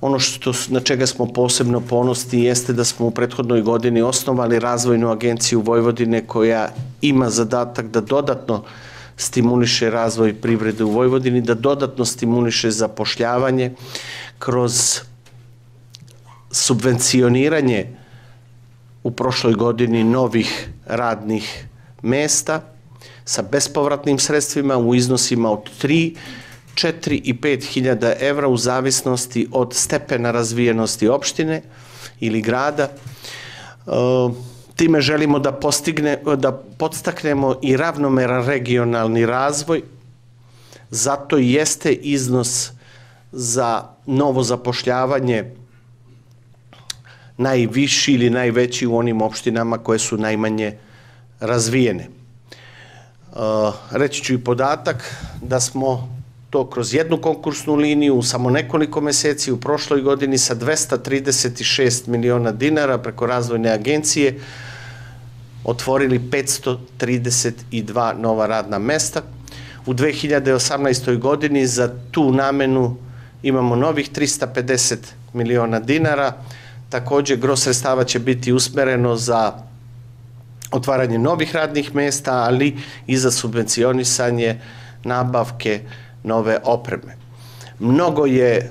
Ono što, na čega smo posebno ponosni jeste da smo u prethodnoj godini osnovali razvojnu agenciju Vojvodine koja ima zadatak da dodatno stimuliše razvoj privrede u Vojvodini, da dodatno stimuliše zapošljavanje kroz subvencioniranje u prošloj godini novih radnih mesta sa bespovratnim sredstvima u iznosima od 3 4 i 5 hiljada evra u zavisnosti od stepena razvijenosti opštine ili grada. E, time želimo da, postigne, da podstaknemo i ravnomeran regionalni razvoj, zato i jeste iznos za novo zapošljavanje najviši ili najveći u onim opštinama koje su najmanje razvijene. E, reći ću i podatak da smo to kroz jednu konkursnu liniju u samo nekoliko meseci u prošloj godini sa 236 miliona dinara preko razvojne agencije otvorili 532 nova radna mesta. U 2018. godini za tu namenu imamo novih 350 miliona dinara. Takođe, gro sredstava će biti usmereno za otvaranje novih radnih mesta, ali i za subvencionisanje nabavke nove opreme. Mnogo je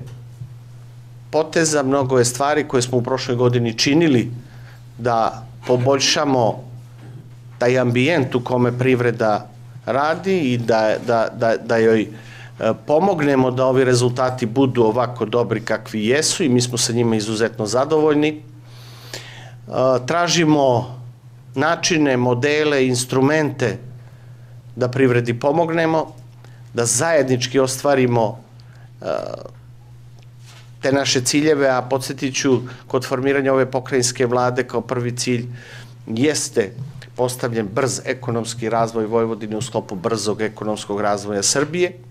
poteza, mnogo je stvari koje smo u prošloj godini činili da poboljšamo taj ambijent u kome privreda radi i da, da, da, da joj e, pomognemo da ovi rezultati budu ovako dobri kakvi jesu i mi smo sa njima izuzetno zadovoljni. E, tražimo načine, modele, instrumente da privredi pomognemo da zajednički ostvarimo e, te naše ciljeve, a podsjetit ću, kod formiranja ove pokrajinske vlade kao prvi cilj jeste postavljen brz ekonomski razvoj Vojvodine u sklopu brzog ekonomskog razvoja Srbije,